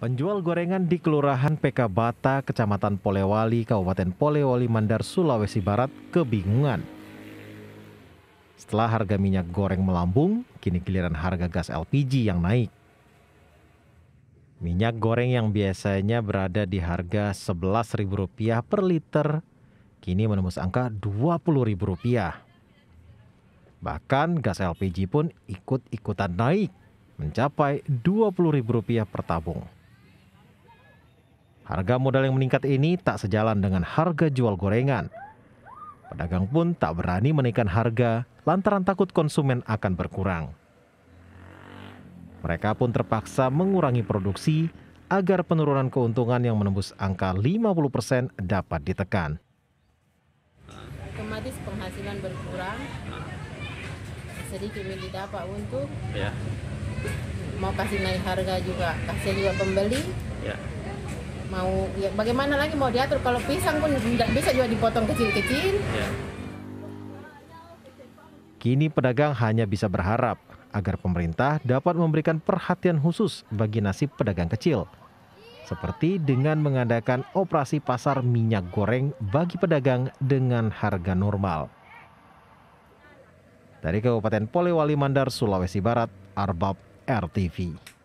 Penjual gorengan di Kelurahan PK Bata, Kecamatan Polewali, Kabupaten Polewali, Mandar, Sulawesi Barat kebingungan. Setelah harga minyak goreng melambung, kini giliran harga gas LPG yang naik. Minyak goreng yang biasanya berada di harga Rp11.000 per liter, kini menembus angka Rp20.000. Bahkan gas LPG pun ikut-ikutan naik, mencapai Rp20.000 per tabung. Harga modal yang meningkat ini tak sejalan dengan harga jual gorengan. Pedagang pun tak berani menaikkan harga lantaran takut konsumen akan berkurang. Mereka pun terpaksa mengurangi produksi agar penurunan keuntungan yang menembus angka 50% dapat ditekan. Otomatis penghasilan berkurang, sedikit yang didapat untuk ya. mau kasih naik harga juga, kasih juga pembeli, ya mau ya bagaimana lagi mau diatur kalau pisang pun tidak bisa juga dipotong kecil-kecil iya. Kini pedagang hanya bisa berharap agar pemerintah dapat memberikan perhatian khusus bagi nasib pedagang kecil. Seperti dengan mengadakan operasi pasar minyak goreng bagi pedagang dengan harga normal. Dari Kabupaten Polewali Mandar, Sulawesi Barat, Arbab RTV.